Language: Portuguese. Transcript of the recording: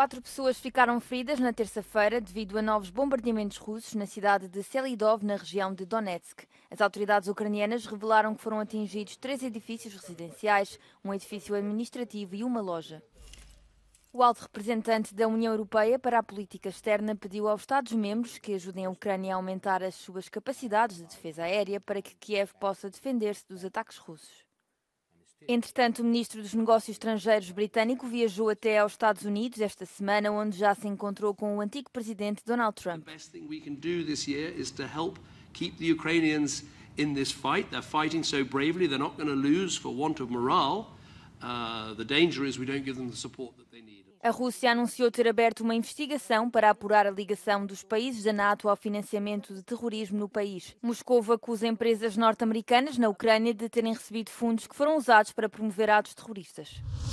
Quatro pessoas ficaram feridas na terça-feira devido a novos bombardeamentos russos na cidade de Selidov, na região de Donetsk. As autoridades ucranianas revelaram que foram atingidos três edifícios residenciais, um edifício administrativo e uma loja. O alto representante da União Europeia para a Política Externa pediu aos Estados-membros que ajudem a Ucrânia a aumentar as suas capacidades de defesa aérea para que Kiev possa defender-se dos ataques russos. Entretanto, o ministro dos Negócios Estrangeiros britânico viajou até aos Estados Unidos esta semana, onde já se encontrou com o antigo presidente Donald Trump. keep the Ukrainians in this fight. They're fighting so bravely, they're not going to lose for want of morale. A Rússia anunciou ter aberto uma investigação para apurar a ligação dos países da NATO ao financiamento de terrorismo no país. Moscou acusa empresas norte-americanas na Ucrânia de terem recebido fundos que foram usados para promover atos terroristas.